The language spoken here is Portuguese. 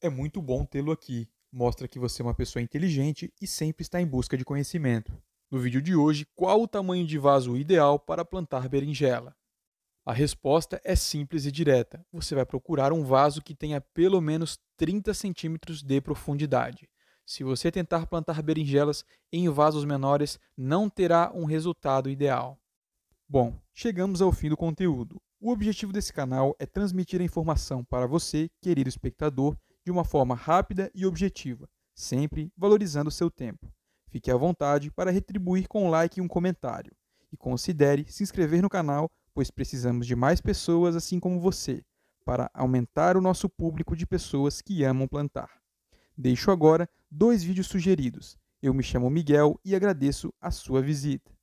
É muito bom tê-lo aqui. Mostra que você é uma pessoa inteligente e sempre está em busca de conhecimento. No vídeo de hoje, qual o tamanho de vaso ideal para plantar berinjela? A resposta é simples e direta. Você vai procurar um vaso que tenha pelo menos 30 centímetros de profundidade. Se você tentar plantar berinjelas em vasos menores, não terá um resultado ideal. Bom, chegamos ao fim do conteúdo. O objetivo desse canal é transmitir a informação para você, querido espectador, de uma forma rápida e objetiva, sempre valorizando o seu tempo. Fique à vontade para retribuir com um like e um comentário. E considere se inscrever no canal, pois precisamos de mais pessoas assim como você, para aumentar o nosso público de pessoas que amam plantar. Deixo agora dois vídeos sugeridos. Eu me chamo Miguel e agradeço a sua visita.